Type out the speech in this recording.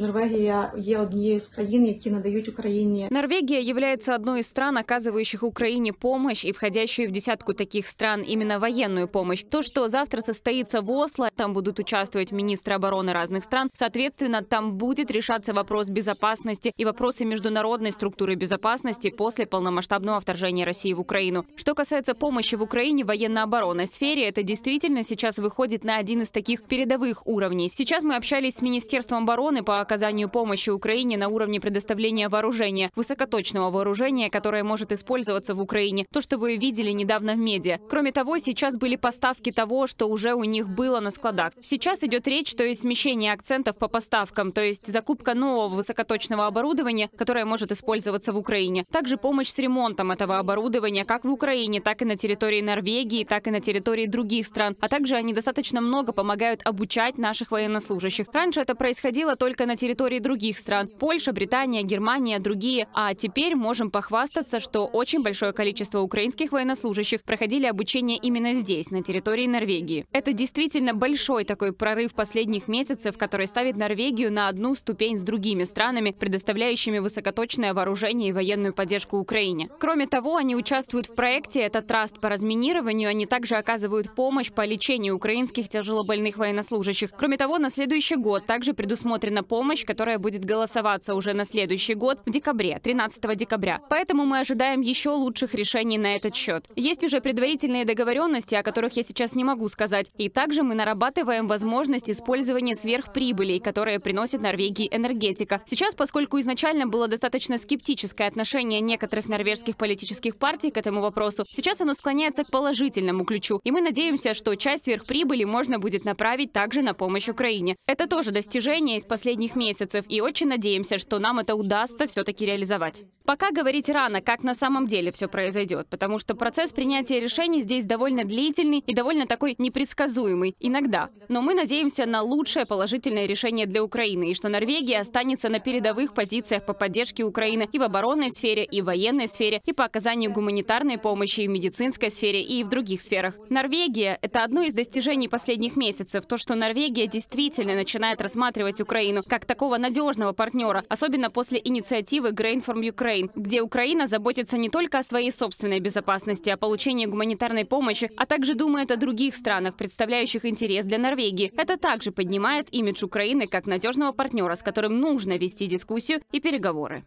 Норвегія є однією з країн, які надають Україні. Норвегия является одной из стран, оказывающих Украине помощь и входящую в десятку таких стран именно военную помощь. То, что завтра состоится в Осло, там будут участвовать министры обороны разных стран, соответственно, там будет решаться вопрос безопасности и вопросы международной структуры безопасности после полномасштабного вторжения России в Украину. Что касается помощи в Украине в военно-оборонной сфере, это действительно сейчас выходит на один из таких передовых уровней. Сейчас мы общались с Министерством обороны по оказанию помощи Украине на уровне предоставления вооружения, высокоточного вооружения, которое может использоваться в Украине, то, что вы видели недавно в медиа. Кроме того, сейчас были поставки того, что уже у них было на складах. Сейчас идет речь, то есть смещение акцентов по поставкам, то есть закупка нового высокоточного оборудования, которое может использоваться в Украине. Также помощь с ремонтом этого оборудования как в Украине, так и на территории Норвегии, так и на территории других стран. А также они достаточно много помогают обучать наших военнослужащих. Раньше это происходило только на территории других стран – Польша, Британия, Германия, другие. А теперь можем похвастаться, что очень большое количество украинских военнослужащих проходили обучение именно здесь, на территории Норвегии. Это действительно большой такой прорыв последних месяцев, который ставит Норвегию на одну ступень с другими странами, предоставляющими высокоточное вооружение и военную поддержку Украине. Кроме того, они участвуют в проекте «Это траст по разминированию», они также оказывают помощь по лечению украинских тяжелобольных военнослужащих. Кроме того, на следующий год также предусмотрена помощь помощь, которая будет голосоваться уже на следующий год, в декабре, 13 декабря. Поэтому мы ожидаем еще лучших решений на этот счет. Есть уже предварительные договоренности, о которых я сейчас не могу сказать. И также мы нарабатываем возможность использования сверхприбылей, которые приносит Норвегии энергетика. Сейчас, поскольку изначально было достаточно скептическое отношение некоторых норвежских политических партий к этому вопросу, сейчас оно склоняется к положительному ключу. И мы надеемся, что часть сверхприбыли можно будет направить также на помощь Украине. Это тоже достижение из последних нескольких месяцев и очень надеемся, что нам это удастся все-таки реализовать. Пока говорить рано, как на самом деле все произойдет, потому что процесс принятия решений здесь довольно длительный и довольно такой непредсказуемый иногда. Но мы надеемся на лучшее положительное решение для Украины и что Норвегия останется на передовых позициях по поддержке Украины и в оборонной сфере, и в военной сфере, и по оказанию гуманитарной помощи и в медицинской сфере, и в других сферах. Норвегия — это одно из достижений последних месяцев, то, что Норвегия действительно начинает рассматривать Украину как как такого надежного партнера, особенно после инициативы Grain from Ukraine, где Украина заботится не только о своей собственной безопасности, о получении гуманитарной помощи, а также думает о других странах, представляющих интерес для Норвегии. Это также поднимает имидж Украины как надежного партнера, с которым нужно вести дискуссию и переговоры.